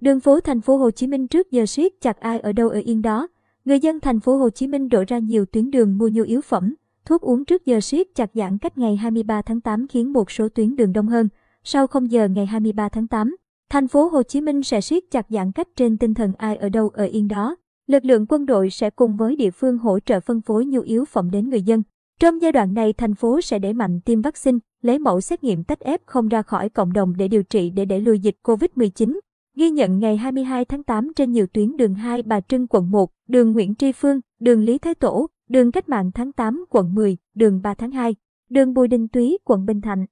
Đường phố thành phố Hồ Chí Minh trước giờ siết chặt ai ở đâu ở yên đó. Người dân thành phố Hồ Chí Minh đổ ra nhiều tuyến đường mua nhu yếu phẩm, thuốc uống trước giờ siết chặt giãn cách ngày 23 tháng 8 khiến một số tuyến đường đông hơn. Sau 0 giờ ngày 23 tháng 8, thành phố Hồ Chí Minh sẽ siết chặt giãn cách trên tinh thần ai ở đâu ở yên đó. Lực lượng quân đội sẽ cùng với địa phương hỗ trợ phân phối nhu yếu phẩm đến người dân. Trong giai đoạn này, thành phố sẽ đẩy mạnh tiêm vaccine, lấy mẫu xét nghiệm tách ép không ra khỏi cộng đồng để điều trị để đẩy lùi dịch COVID-19. Ghi nhận ngày 22 tháng 8 trên nhiều tuyến đường Hai Bà Trưng quận 1, đường Nguyễn Tri Phương, đường Lý Thái Tổ, đường Cách mạng tháng 8 quận 10, đường 3 tháng 2, đường Bùi Đình Túy quận Bình Thạnh.